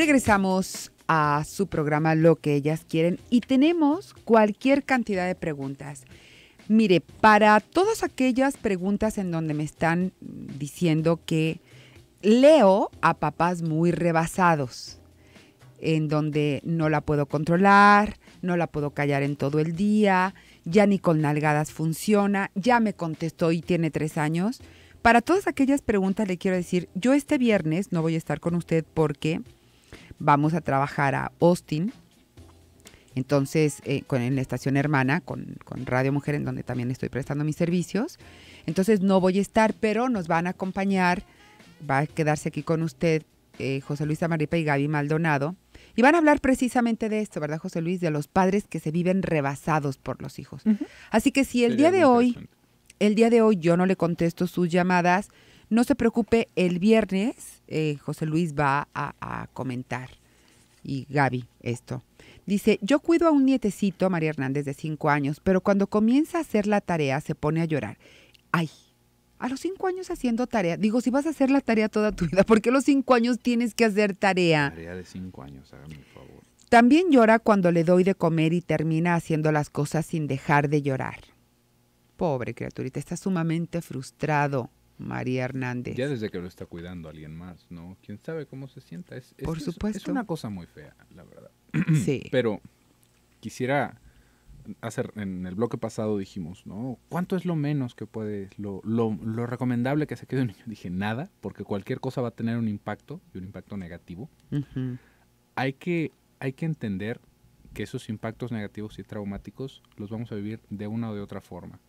Regresamos a su programa Lo que ellas quieren y tenemos cualquier cantidad de preguntas. Mire, para todas aquellas preguntas en donde me están diciendo que leo a papás muy rebasados, en donde no la puedo controlar, no la puedo callar en todo el día, ya ni con nalgadas funciona, ya me contestó y tiene tres años. Para todas aquellas preguntas le quiero decir, yo este viernes no voy a estar con usted porque vamos a trabajar a Austin, entonces eh, con, en la estación hermana, con, con, Radio Mujer, en donde también estoy prestando mis servicios. Entonces no voy a estar, pero nos van a acompañar, va a quedarse aquí con usted eh, José Luis Amaripa y Gaby Maldonado. Y van a hablar precisamente de esto, ¿verdad, José Luis? De los padres que se viven rebasados por los hijos. Así que si el día de hoy, el día de hoy yo no le contesto sus llamadas, no se preocupe, el viernes eh, José Luis va a, comentar y Gaby esto. Dice, yo cuido a un nietecito, María Hernández, de cinco años, pero cuando comienza a hacer la tarea se pone a llorar. Ay, a los cinco años haciendo tarea, digo, si vas a hacer la tarea toda tu vida, ¿por qué a los cinco años tienes que hacer tarea? Tarea de años, hágame el favor. También llora cuando le doy de comer y termina haciendo las cosas sin dejar de llorar. Pobre criaturita, está sumamente frustrado. María Hernández. Ya desde que lo está cuidando alguien más, ¿no? ¿Quién sabe cómo se sienta? Es, Por supuesto. Es, una cosa muy fea, la verdad. Sí. Pero quisiera hacer, en el bloque pasado dijimos, ¿no? ¿Cuánto es lo menos que puede, lo, lo, recomendable que se quede un niño? Dije, nada, porque cualquier cosa va a tener un impacto y un impacto negativo. hay, que, hay que entender que esos impactos negativos y traumáticos los vamos a vivir de una o de otra forma.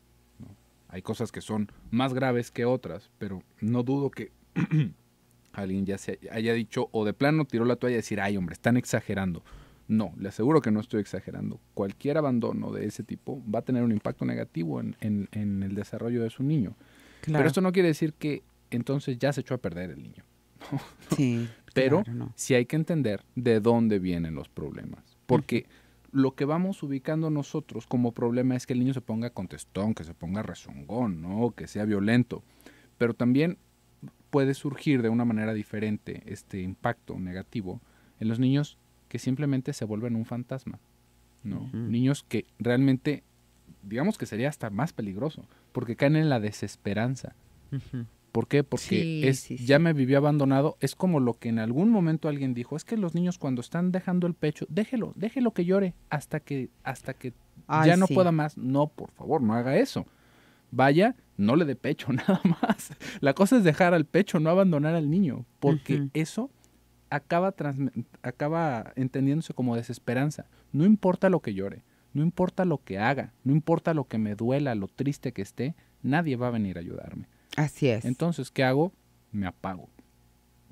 Hay cosas que son más graves que otras, pero no dudo que alguien ya se haya dicho o de plano tiró la toalla y decir, ay hombre, están exagerando. No, le aseguro que no estoy exagerando. Cualquier abandono de ese tipo va a tener un impacto negativo en, el desarrollo de su niño. Pero esto no quiere decir que entonces ya se echó a perder el niño. Sí. Pero si sí hay que entender de dónde vienen los problemas. Porque lo que vamos ubicando nosotros como problema es que el niño se ponga contestón, que se ponga rezongón, ¿no? que sea violento. Pero también puede surgir de una manera diferente este impacto negativo en los niños que simplemente se vuelven un fantasma. ¿no? Niños que realmente, digamos que sería hasta más peligroso, porque caen en la desesperanza. ¿Por qué? Porque es, ya me vivió abandonado. Es como lo que en algún momento alguien dijo, es que los niños cuando están dejando el pecho, déjelo, déjelo que llore hasta que, hasta que ya no pueda más. No, por favor, no haga eso. Vaya, no le dé pecho nada más. La cosa es dejar al pecho, no abandonar al niño, porque eso acaba, acaba entendiéndose como desesperanza. No importa lo que llore, no importa lo que haga, no importa lo que me duela, lo triste que esté, nadie va a venir a ayudarme. Así es. Entonces, ¿qué hago? Me apago.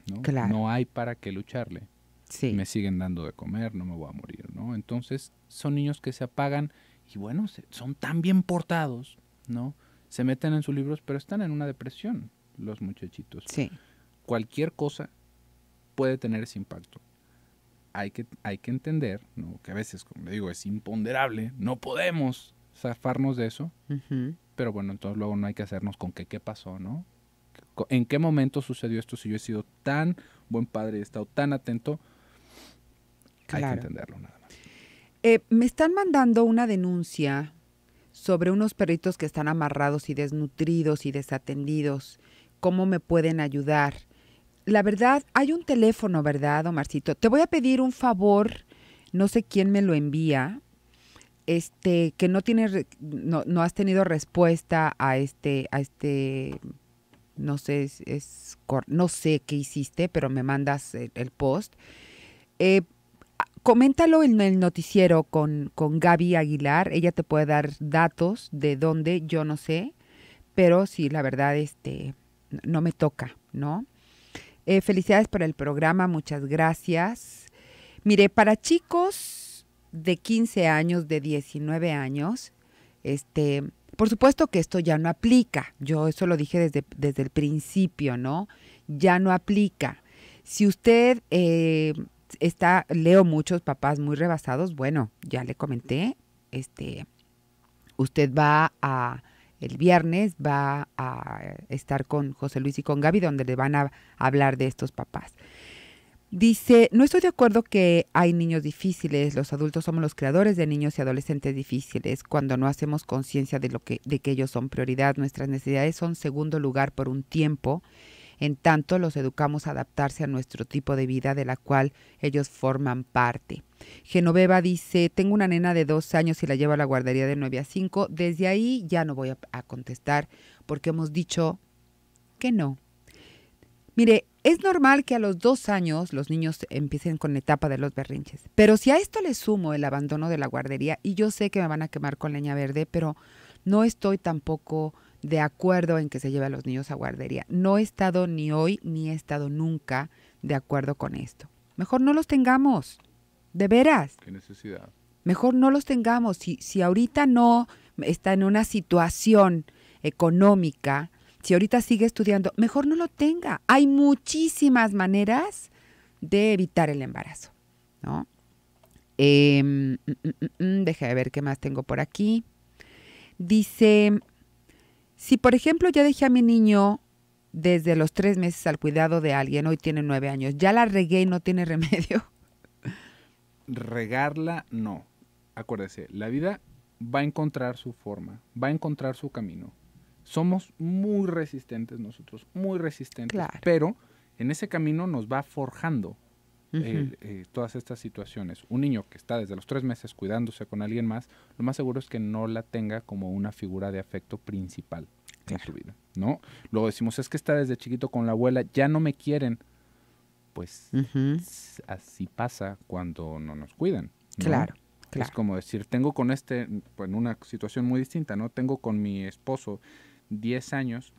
¿no? Claro. no hay para qué lucharle. Sí. Me siguen dando de comer, no me voy a morir, ¿no? Entonces, son niños que se apagan y bueno, son tan bien portados, ¿no? Se meten en sus libros, pero están en una depresión los muchachitos. Sí. Cualquier cosa puede tener ese impacto. Hay que, hay que entender, ¿no? que a veces, como le digo, es imponderable, no podemos zafarnos de eso, uh pero bueno, entonces luego no hay que hacernos con qué, qué pasó, ¿no? ¿En qué momento sucedió esto si yo he sido tan buen padre he estado tan atento? Hay que entenderlo nada más. Eh, me están mandando una denuncia sobre unos perritos que están amarrados y desnutridos y desatendidos. ¿Cómo me pueden ayudar? La verdad, hay un teléfono, ¿verdad, Omarcito? Te voy a pedir un favor, no sé quién me lo envía, este, que no tienes, no, no has tenido respuesta a este, a este, no sé, es, no sé qué hiciste, pero me mandas el, post. Eh, coméntalo en el noticiero con, con Gaby Aguilar, ella te puede dar datos de dónde, yo no sé, pero sí, la verdad, este, no me toca, ¿no? Eh, felicidades por el programa, muchas gracias. Mire, para chicos de 15 años, de 19 años, este, por supuesto que esto ya no aplica. Yo eso lo dije desde, desde el principio, ¿no? Ya no aplica. Si usted eh, está, leo muchos papás muy rebasados, bueno, ya le comenté, este, usted va a, el viernes va a estar con José Luis y con Gaby, donde le van a hablar de estos papás. Dice, no estoy de acuerdo que hay niños difíciles, los adultos somos los creadores de niños y adolescentes difíciles, cuando no hacemos conciencia de lo que de que ellos son prioridad, nuestras necesidades son segundo lugar por un tiempo, en tanto los educamos a adaptarse a nuestro tipo de vida de la cual ellos forman parte. Genoveva dice, tengo una nena de dos años y la llevo a la guardería de 9 a 5, desde ahí ya no voy a contestar porque hemos dicho que no, Mire, es normal que a los dos años los niños empiecen con la etapa de los berrinches, pero si a esto le sumo el abandono de la guardería, y yo sé que me van a quemar con leña verde, pero no estoy tampoco de acuerdo en que se lleve a los niños a guardería. No he estado ni hoy ni he estado nunca de acuerdo con esto. Mejor no los tengamos, de veras. Qué necesidad. Mejor no los tengamos. Si, si ahorita no está en una situación económica si ahorita sigue estudiando, mejor no lo tenga. Hay muchísimas maneras de evitar el embarazo, ¿no? Em, mm, mm, mm, deja de ver qué más tengo por aquí. Dice, si por ejemplo ya dejé a mi niño desde los tres meses al cuidado de alguien, hoy tiene nueve años, ya la regué y no tiene remedio. Regarla, no. Acuérdese, la vida va a encontrar su forma, va a encontrar su camino. Somos muy resistentes nosotros, muy resistentes, pero en ese camino nos va forjando eh, eh, todas estas situaciones. Un niño que está desde los tres meses cuidándose con alguien más, lo más seguro es que no la tenga como una figura de afecto principal en su vida, ¿no? Luego decimos, es que está desde chiquito con la abuela, ya no me quieren. Pues así pasa cuando no nos cuidan. Claro. Claro. Es como decir, tengo con este, en una situación muy distinta, ¿no? Tengo con mi esposo 10 años,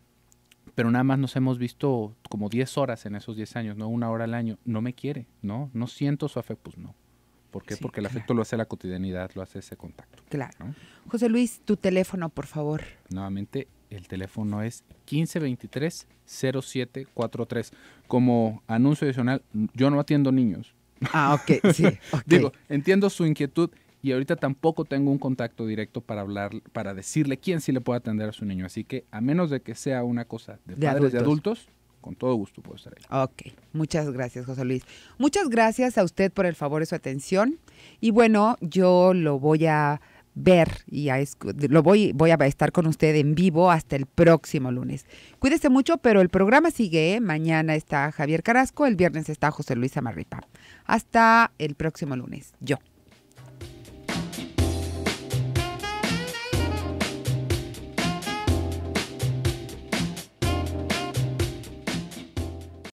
pero nada más nos hemos visto como 10 horas en esos 10 años, no una hora al año, no me quiere, ¿no? No siento su afecto, pues no. ¿Por qué? Porque el afecto lo hace la cotidianidad, lo hace ese contacto. Claro. José Luis, tu teléfono, por favor. Nuevamente, el teléfono es 1523-0743. Como anuncio adicional, yo no atiendo niños. Ah, ok, sí. Digo, entiendo su inquietud y ahorita tampoco tengo un contacto directo para hablar, para decirle quién sí le puede atender a su niño. Así que a menos de que sea una cosa de, padres de adultos, con todo gusto puedo estar ahí. Ok, muchas gracias José Luis. Muchas gracias a usted por el favor de su atención y bueno, yo lo voy a ver y a, lo voy, voy a estar con usted en vivo hasta el próximo lunes. Cuídese mucho, pero el programa sigue. ¿eh? Mañana está Javier Carasco, el viernes está José Luis Amarripa. Hasta el próximo lunes. Yo.